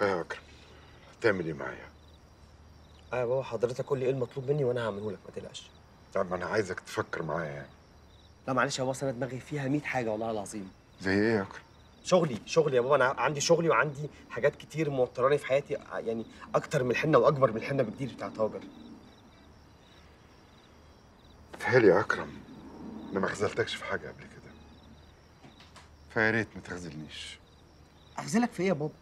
يا اكرم هتعمل ايه معايا؟ اه يا بابا حضرتك قول لي ايه المطلوب مني وانا هعمله لك ما تقلقش طب ما انا عايزك تفكر معايا يعني لا معلش يا بابا انا دماغي فيها 100 حاجه والله العظيم زي ايه يا اكرم؟ شغلي شغلي يا بابا انا عندي شغلي وعندي حاجات كتير موتراني في حياتي آه، يعني اكتر من الحنه واكبر من الحنه بكتير بتاعت هاجر تهالي يا اكرم انا ما خذلتكش في حاجه قبل كده فيا ريت ما تخذلنيش اخذلك في ايه يا بابا؟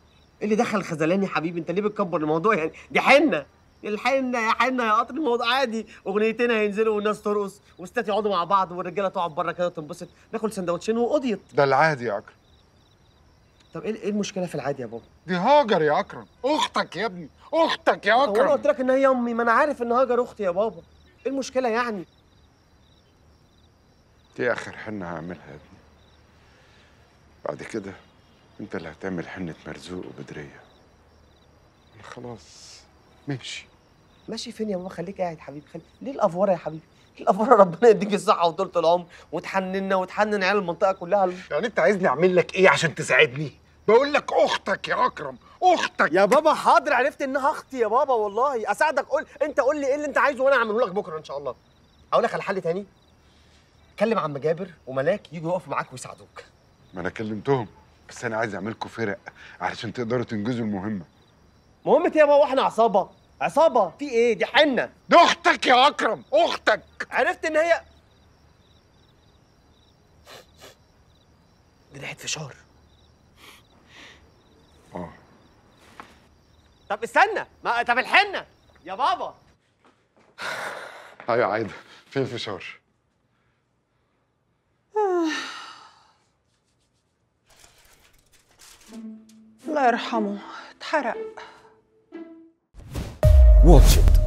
ايه اللي دخل خزلان يا حبيبي انت ليه بتكبر الموضوع يعني دي حنه الحنه يا حنه يا قطر الموضوع عادي اغنيتين هينزلوا والناس ترقص وستات يقعدوا مع بعض والرجاله تقعد بره كده تنبسط ناكل سندوتشين وقضيت ده العادي يا اكرم طب ايه, إيه المشكله في العادي يا بابا دي هاجر يا اكرم اختك يا ابني اختك يا اكرم انا قلت لك ان هي امي ما انا عارف ان هاجر اختي يا بابا ايه المشكله يعني دي اخر حنه هعملها يا ابني بعد كده انت اللي هتعمل حنة مرزوق وبدرية خلاص ماشي ماشي فين يا ماما خليك قاعد حبيبي خلي... ليه الافوره يا حبيبي الافوره ربنا يديك الصحه وطولة العمر وتحننا وتحنن عيال المنطقه كلها يعني انت عايزني اعمل لك ايه عشان تساعدني بقول لك اختك يا اكرم اختك يا بابا حاضر عرفت انها اختي يا بابا والله اساعدك قول انت قول لي ايه اللي انت عايزه وانا هعمله لك بكره ان شاء الله اقول لك على حل تاني كلم عم جابر وملاك يجوا يقفوا معاك ويساعدوك ما انا كلمتهم بس انا عايز اعملكم فرق علشان تقدروا تنجزوا المهمه مهمة ايه يابا واحنا عصابه عصابه في ايه دي حنه دي اختك يا اكرم اختك عرفت ان هي دي ريحه فشار اه طب استنى ما طب الحنه يا بابا ايوه عايده فين فشار الله يرحمه اتحرق واتشت